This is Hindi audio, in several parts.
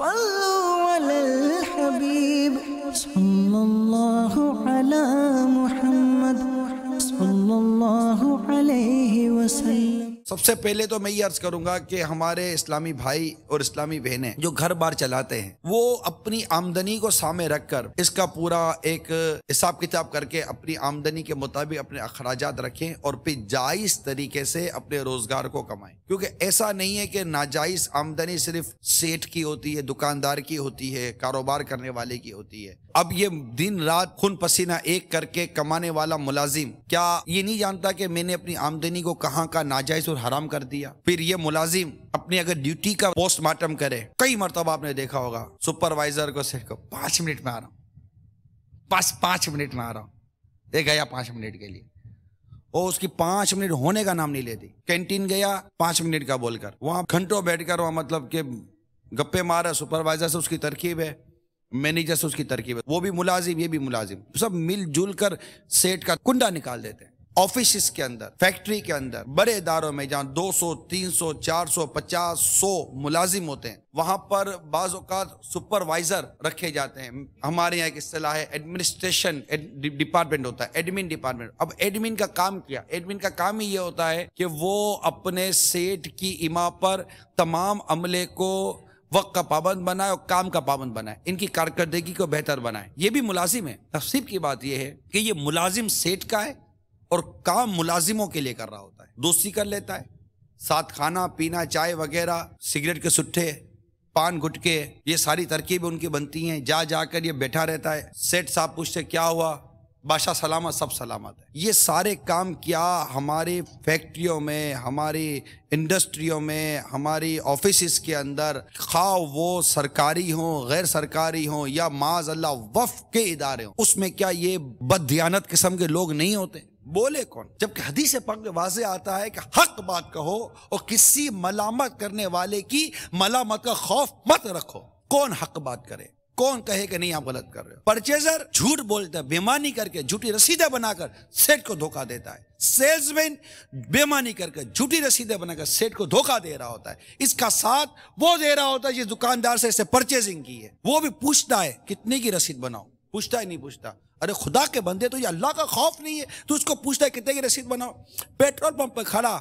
صلوا على الحبيب صلى الله على محمد صلى الله عليه وسلم सबसे पहले तो मैं ये अर्ज करूंगा कि हमारे इस्लामी भाई और इस्लामी बहनें जो घर बार चलाते हैं वो अपनी आमदनी को सामने रखकर इसका पूरा एक हिसाब किताब करके अपनी आमदनी के मुताबिक अपने अखराज रखें और फिर जायज तरीके से अपने रोजगार को कमाएं क्योंकि ऐसा नहीं है कि नाजायज आमदनी सिर्फ सेठ की होती है दुकानदार की होती है कारोबार करने वाले की होती है अब ये दिन रात खून पसीना एक करके कमाने वाला मुलाजिम क्या ये नहीं जानता कि मैंने अपनी आमदनी को कहाँ का नाजायज और हराम कर दिया फिर ये मुलाजिम अपनी अगर ड्यूटी का पोस्टमार्टम करे कई मरतब आपने देखा होगा सुपरवाइजर को सिर्फ पांच मिनट में आ रहा हूँ बस पाँच मिनट में आ रहा हूं ये गया पांच मिनट के लिए वो उसकी पांच मिनट होने का नाम नहीं लेती कैंटीन गया पांच मिनट का बोलकर वहां घंटों बैठकर वहां मतलब के गप्पे मारा सुपरवाइजर से उसकी तरकीब है मैनेजर से उसकी तरकीब है वो भी मुलाजिम ये भी मुलाजिम सब मिलजुल कर सेट का कुंडा निकाल देते हैं ऑफिस के अंदर फैक्ट्री के अंदर बड़े इदारों में जहाँ 200, 300, 400, 50, 100 मुलाजिम होते हैं वहां पर बाज सुपरवाइजर रखे जाते हैं हमारे यहाँ एक सलाह है एडमिनिस्ट्रेशन डिपार्टमेंट होता है एडमिन डिपार्टमेंट अब एडमिन का काम क्या एडमिन का काम ही ये होता है कि वो अपने सेठ की इमा पर तमाम अमले को वक्त का पाबंद बनाए और काम का पाबंद बनाए इनकी कारकर्दगी को बेहतर बनाए ये भी मुलाजिम है तफसीब की बात यह है कि ये मुलाजिम सेठ का है और काम मुलाजिमों के लिए कर रहा होता है दोस्ती कर लेता है साथ खाना पीना चाय वगैरह सिगरेट के सुट्ठे पान घुटके ये सारी तरकीब उनकी बनती हैं जा जाकर ये बैठा रहता है सेठ साहब पूछते क्या हुआ बादशाह सलामत सब सलामत है ये सारे काम क्या हमारे फैक्ट्रियों में हमारी इंडस्ट्रियों में हमारी ऑफिस के अंदर खा वो सरकारी हों गैर सरकारी हों या माज अल्लाह वफ के इदारे हों उसमें क्या ये बदयानत किस्म के लोग नहीं होते बोले कौन जबकि हदीस पक में वाजे आता है कि हक बात कहो और किसी मलामत करने वाले की मलामत का खौफ मत रखो कौन हक बात करे कौन कहे कि नहीं आप गलत कर रहे हो परचेजर झूठ बोलता है बेमानी करके झूठी रसीदे बनाकर सेठ को धोखा देता है सेल्समैन बेमानी करके झूठी रसीदे बनाकर सेठ को धोखा दे रहा होता है इसका साथ वो दे रहा होता है जिस दुकानदार से इसे परचेजिंग की है वो भी पूछता है कितने की रसीद बनाओ पूछता ही नहीं पूछता अरे खुदा के बंदे तो ये अल्लाह का खौफ नहीं है तो उसको पूछता है कितने की रसीद बनाओ पेट्रोल पंप पे खड़ा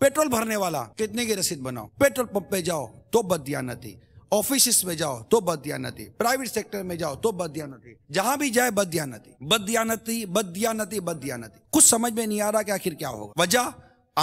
पेट्रोल भरने वाला कितने की रसीद बनाओ पेट्रोल पंप पे जाओ तो बदियानती ऑफिस में जाओ तो बदियानती प्राइवेट सेक्टर में जाओ तो बदियानती जहां भी जाए बदियानती बदयानती बदयानती बदयानती कुछ समझ में नहीं आ रहा कि आखिर क्या होगा वजह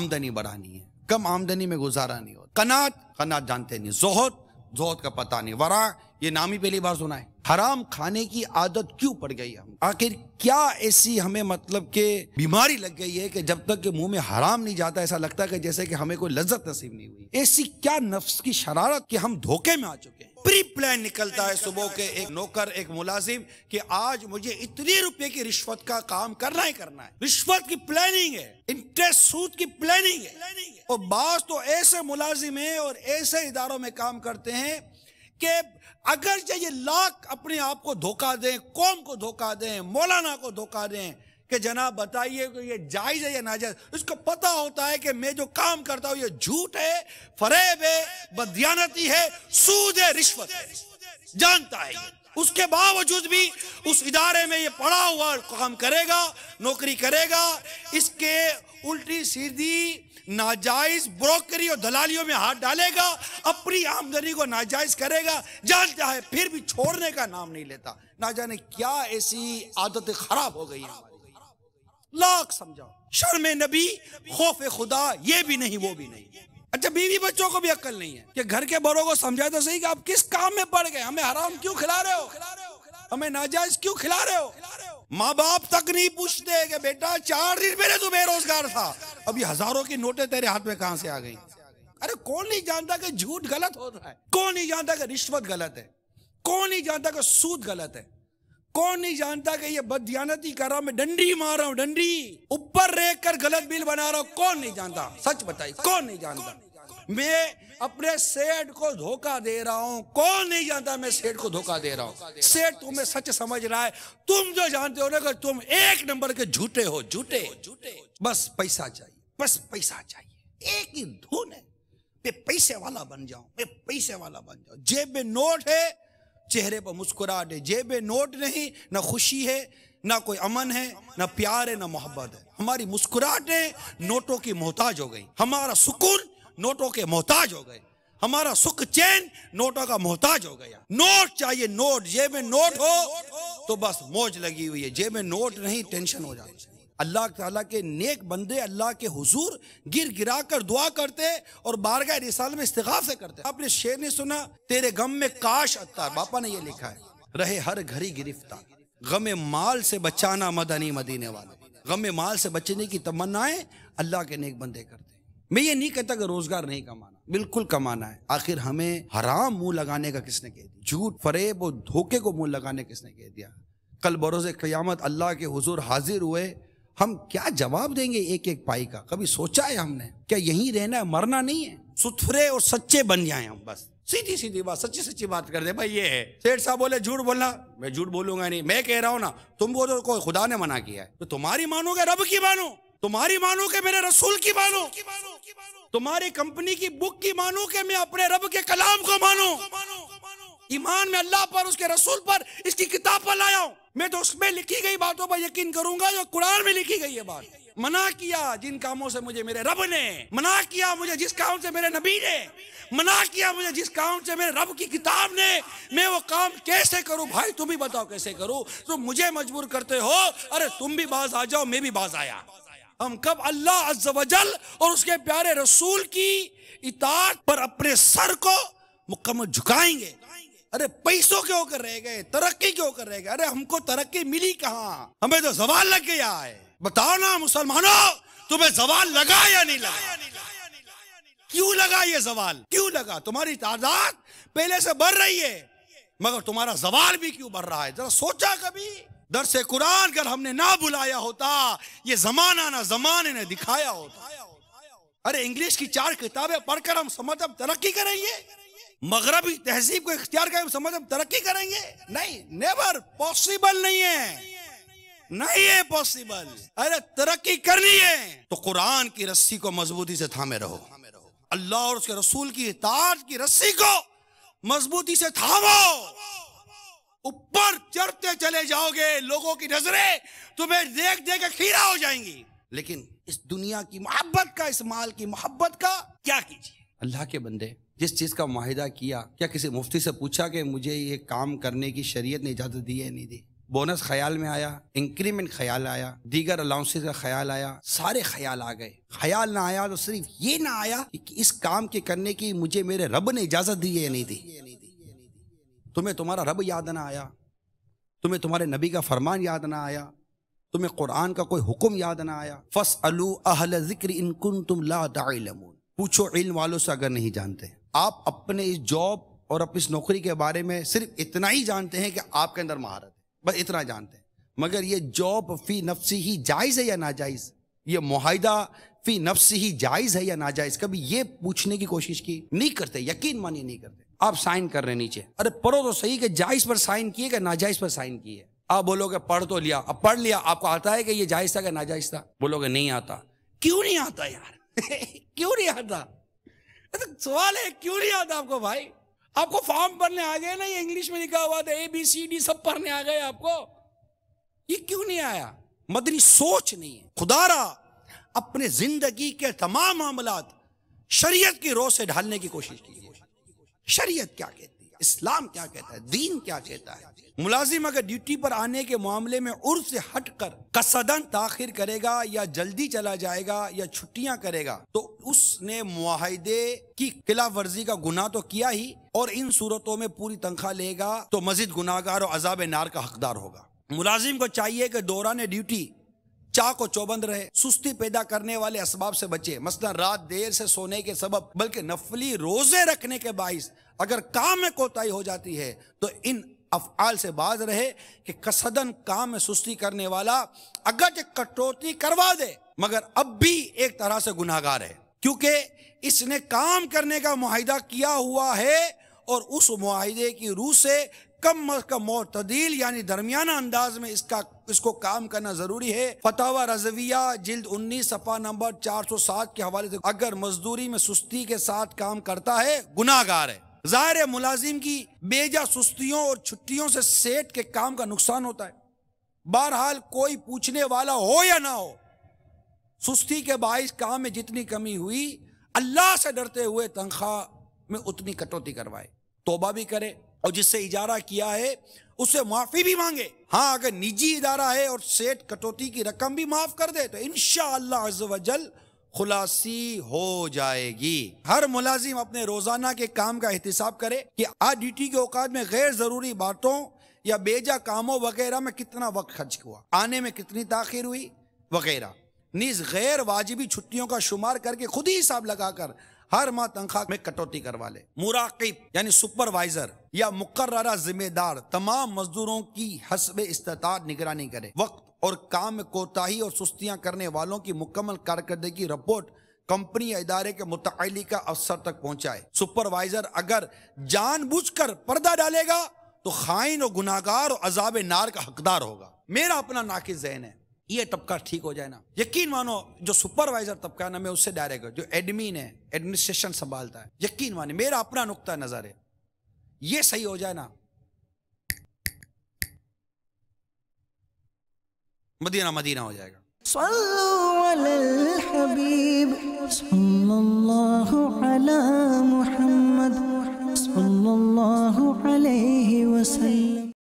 आमदनी बढ़ानी है कम आमदनी में गुजारा नहीं होता कनात कनात जानते नहीं जोहत जोहत का पता नहीं वरा ये नाम ही पहली बार सुना है हराम खाने की आदत क्यों पड़ गई हम आखिर क्या ऐसी हमें मतलब के बीमारी लग गई है कि जब तक के मुंह में हराम नहीं जाता ऐसा लगता है कि जैसे कि हमें कोई लज्जत नसीब नहीं हुई ऐसी क्या नफ्स की शरारत कि हम धोखे में आ चुके हैं प्री प्लान निकलता है सुबह के एक नौकर एक मुलाजिम कि आज मुझे इतने रुपए की रिश्वत का काम करना ही करना है रिश्वत की प्लानिंग है इंटरेस्ट सूद की प्लानिंग है और बास तो ऐसे मुलाजिम है और ऐसे इदारों में काम करते हैं कि अगर ये लाख अपने आप को धोखा दें कौम को धोखा दें मौलाना को धोखा दें कि जनाब बताइए कि ये जायज़ है या नाजायज इसको पता होता है कि मैं जो काम करता हूँ ये झूठ है फरेब है बदयानती है सूद है रिश्वत है जानता है उसके बावजूद भी उस इदारे में ये पड़ा हुआ काम करेगा नौकरी करेगा इसके उल्टी सीधी नाजायज ब्रोकरी और दलालियों में हाथ डालेगा अपनी आमदनी को नाजायज करेगा जानता है फिर भी छोड़ने का नाम नहीं लेता ना जाने क्या ऐसी आदत खराब हो गई है लाख समझाओ शर्म नबी खौफ खुदा ये भी नहीं वो भी नहीं अच्छा बीवी बच्चों को भी अक्ल नहीं है कि घर के बड़ों को समझा तो सही कि आप किस काम में पड़ गए हमें हराम क्यों खिला रहे हो हमें नाजायज क्यों खिला रहे हो माँ बाप तक नहीं पूछते कि बेटा चार दिन पहले तू बेरोजगार था अब ये हजारों की नोटें तेरे हाथ में कहां से आ गई अरे कौन नहीं जानता कि झूठ गलत हो रहा है कौन नहीं जानता कि रिश्वत गलत है कौन नहीं जानता कि सूद गलत है कौन नहीं जानता कि ये बदयानती कर रहा हूं मैं डंडी मार रहा हूं डंडी ऊपर रेख कर गलत बिल बना रहा हूं कौन नहीं जानता सच बताइए कौन नहीं जानता मैं अपने सेठ को धोखा दे रहा हूं कौन नहीं जानता मैं सेठ को धोखा दे रहा हूं सेठ तुम्हें सच समझ रहा है तुम जो जानते हो ना कि तुम एक नंबर के झूठे हो झूठे झूठे बस पैसा चाहिए बस पैसा चाहिए एक ही धुन है मैं पैसे वाला बन जाऊं मैं पैसे वाला बन जाऊं जेब में नोट है चेहरे पर मुस्कुराहट है जेब में नोट नहीं ना खुशी है ना कोई अमन है ना प्यार है ना मोहब्बत है हमारी मुस्कुराहट है नोटों की मोहताज हो गई हमारा सुकून नोटों के मोहताज हो गए हमारा सुख चैन नोटों का मोहताज हो गया नोट चाहिए नोट जेब में नोट हो तो बस मौज लगी हुई है जेब में नोट नहीं टेंशन हो जाती अल्लाह ताला के नेक बंदे अल्लाह के हुजूर गिर गिरा कर दुआ करते और बारगाह रिसाल में इस्तगाफ से करते आपने शेर ने सुना तेरे गम में काश अतार बापा ने ये लिखा है रहे हर घरी गिरफ्तार गम माल से बचाना मदनी मदीने वाले गम माल से बचने की तमन्नाएं अल्लाह के नेक बंदे करते मैं ये नहीं कहता कि रोजगार नहीं कमाना बिल्कुल कमाना है आखिर हमें हराम मुंह लगाने का किसने कह दिया झूठ फरेब और धोखे को मुंह लगाने किसने कह दिया कल बरोज क़यामत अल्लाह के हुजूर हाजिर हुए हम क्या जवाब देंगे एक एक पाई का कभी सोचा है हमने क्या यहीं रहना है मरना नहीं है सुथरे और सच्चे बन जाए हम बस सीधी सीधी बात सच्ची सच्ची बात कर दे भाई ये है सेठ साहब बोले झूठ बोलना मैं झूठ बोलूंगा नहीं मैं कह रहा हूं ना तुम वो तो कोई खुदा ने मना किया है तो तुम्हारी मानोगे रब की मानो तुम्हारी मानो के मेरे रसूल की मानो तुम्हारी कंपनी की बुक की मानो के मैं अपने रब के कलाम को मानो ईमान में अल्लाह पर उसके रसूल पर इसकी किताब पर लाया हूं मैं तो उसमें लिखी गई बातों पर यकीन करूंगा जो कुरान में लिखी गई है बात मना किया जिन कामों से मुझे मेरे रब ने मना किया मुझे जिस काम से मेरे नबी ने मना किया मुझे जिस काम से मेरे रब की किताब ने मैं वो काम कैसे करूं भाई तुम ही बताओ कैसे करूं तो मुझे मजबूर करते हो अरे तुम भी बाज आ जाओ मैं भी बाज आया हम कब अल्लाह अज्जल और उसके प्यारे रसूल की इतात पर अपने सर को मुकम्मल झुकाएंगे अरे पैसों क्यों कर रहे गए तरक्की क्यों कर रहे गए अरे हमको तरक्की मिली कहाँ हमें तो जवाल लग गया है बताओ ना मुसलमानों तुम्हें जवाल लगा या नहीं लगा क्यों लगा ये जवाल क्यों लगा तुम्हारी तादाद पहले से बढ़ रही है मगर तुम्हारा जवाल भी क्यों बढ़ रहा है जरा सोचा कभी दर से कुरान अगर हमने ना बुलाया होता ये जमाना ना जमाने ने दिखाया होता अरे इंग्लिश की चार किताबें पढ़कर हम समझ तरक्की करेंगे मगरबी तहजीब को इख्तियार करें समझ हम तरक्की करेंगे नहीं नेवर पॉसिबल नहीं है नहीं है पॉसिबल अरे तरक्की करनी है तो कुरान की रस्सी को मजबूती से थामे रहो अल्लाह और उसके रसूल की ताज की रस्सी को मजबूती से थामो ऊपर चढ़ते चले जाओगे लोगों की नजरें तुम्हें देख देख के खीरा हो जाएंगी लेकिन इस दुनिया की मोहब्बत का इस माल की मोहब्बत का क्या कीजिए अल्लाह के बंदे जिस चीज़ का माहिदा किया क्या किसी मुफ्ती से पूछा कि मुझे ये काम करने की शरीयत ने इजाज़त दी है नहीं दी बोनस ख्याल में आया इंक्रीमेंट ख्याल आया दीगर अलाउंसेस का ख्याल आया सारे ख्याल आ गए ख्याल ना आया तो सिर्फ ये ना आया कि इस काम के करने की मुझे मेरे रब ने इजाज़त दी है नहीं दी तुम्हें तुम्हारा रब याद ना आया तुम्हें तुम्हारे नबी का फरमान याद ना आया तुम्हें कुरान का कोई हुक्म याद ना आया फस अलू अहल जिक्र इनकुन तुम ला पूछो इल्म वालों से अगर नहीं जानते आप अपने इस जॉब और अपनी इस नौकरी के बारे में सिर्फ इतना ही जानते हैं कि आपके अंदर महारत है बस इतना जानते हैं मगर ये जॉब फी नफ्सी ही जायज़ है या नाजायज़ ये माहिदा फी नफसी ही जायज़ है या नाजायज़ कभी ये पूछने की कोशिश की नहीं करते यकीन मानिए नहीं करते आप साइन कर रहे नीचे अरे पढ़ो तो सही कि जायज़ पर साइन किए कि नाजायज़ पर साइन किए आप बोलोगे पढ़ तो लिया अब पढ़ लिया आपको आता है कि ये जायज़ था कि नाजायज़ था बोलोगे नहीं आता क्यों नहीं आता यार क्यों नहीं आता तो सवाल है क्यों नहीं आता आपको भाई आपको फॉर्म पढ़ने आ गए ना ये इंग्लिश में लिखा हुआ था ए बी सी डी सब पढ़ने आ गए आपको ये क्यों नहीं आया मदरी सोच नहीं है खुदारा अपने जिंदगी के तमाम मामला शरीयत की रोह से ढालने की कोशिश की शरीयत क्या कहती इस्लाम क्या कहता है दीन क्या कहता है मुलाजिम अगर ड्यूटी पर आने के मामले में उर्स से हट कर कसदन ताखिर करेगा या जल्दी चला जाएगा या छुट्टियां करेगा तो उसने मुहिदे की खिलाफ वर्जी का गुना तो किया ही और इन सूरतों में पूरी तनख्वाह लेगा तो मजीद गुनागार और अजाब नार का हकदार होगा मुलाजिम को चाहिए कि दौरान ड्यूटी चाह को चौबंद रहे सुस्ती पैदा करने वाले असबाब से बचे मसलन रात देर से सोने के सबब बल्कि नफली रोजे रखने के बाइस अगर काम में कोताही हो जाती है तो इन अफआल से बाज रहे कि कसदन काम में सुस्ती करने वाला अगर कटौती करवा दे मगर अब भी एक तरह से गुनाहगार है क्योंकि इसने काम करने का माहिदा किया हुआ है और उस माहे की रूह से कम अज कम तदील यानी दरमियाना अंदाज में इसका इसको काम करना जरूरी है फतावा रजविया जिल्द 19 सपा नंबर 407 के हवाले से अगर मजदूरी में सुस्ती के साथ काम करता है गुनागार है जाहिर है मुलाजिम की बेजा सुस्तियों और छुट्टियों से सेठ के काम का नुकसान होता है बहरहाल कोई पूछने वाला हो या ना हो सुस्ती के बायस काम में जितनी कमी हुई अल्लाह से डरते हुए तनख्वाह में उतनी कटौती करवाए तोबा भी करे और जिससे इजारा किया है उससे माफी भी मांगे हाँ अगर निजी इदारा है और सेठ कटौती की रकम भी माफ कर दे तो इन शजल खुलासी हो जाएगी हर मुलाजिम अपने रोजाना के काम का एहतसाब करे कि आज ड्यूटी के औकात में गैर जरूरी बातों या बेजा कामों वगैरह में कितना वक्त खर्च हुआ आने में कितनी ताखिर हुई वगैरह नीज गैर वाजिबी छुट्टियों का शुमार करके खुद ही हिसाब लगाकर हर माह तनख्वाह में कटौती करवा ले मुराकिब यानी सुपरवाइजर या मुकर्रा जिम्मेदार तमाम मजदूरों की हसब इस्तात निगरानी करे वक्त और काम में कोताही और सुस्तियां करने वालों की मुकम्मल कारकर्दगी रिपोर्ट कंपनी या इदारे के मुतल का अफसर तक पहुंचाए सुपरवाइजर अगर जानबूझकर पर्दा डालेगा तो खाइन और गुनागार और अजाब नार का हकदार होगा मेरा अपना नाकिस जहन है ये तबका ठीक हो जाए ना यकीन मानो जो सुपरवाइजर तबका है ना मैं उससे डायरेक्ट जो एडमिन है एडमिनिस्ट्रेशन संभालता है यकीन माने मेरा अपना नुकता नजर है ये सही हो जाए ना मदीना मदीना हो जाएगा